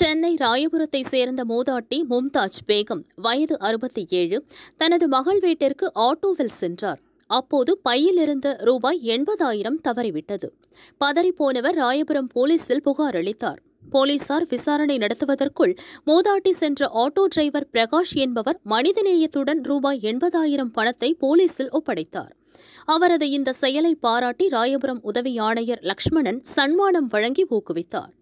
சென்னை ராயபுரத்தை சேர்ந்த மூதாட்டி மும்தாஜ் பேகம் வயது அறுபத்தி ஏழு தனது மகள் வீட்டிற்கு ஆட்டோவில் சென்றார் அப்போது இருந்த ரூபாய் எண்பதாயிரம் தவறிவிட்டது பதறிப்போனவர் ராயபுரம் போலீசில் புகார் அளித்தார் போலீசார் விசாரணை நடத்துவதற்குள் மூதாட்டி சென்ற ஆட்டோ டிரைவர் பிரகாஷ் என்பவர் மனிதநேயத்துடன் ரூபாய் எண்பதாயிரம் பணத்தை போலீசில் ஒப்படைத்தார் அவரது இந்த செயலை பாராட்டி ராயபுரம் உதவி ஆணையர் லக்ஷ்மணன் சன்மானம் வழங்கி ஊக்குவித்தார்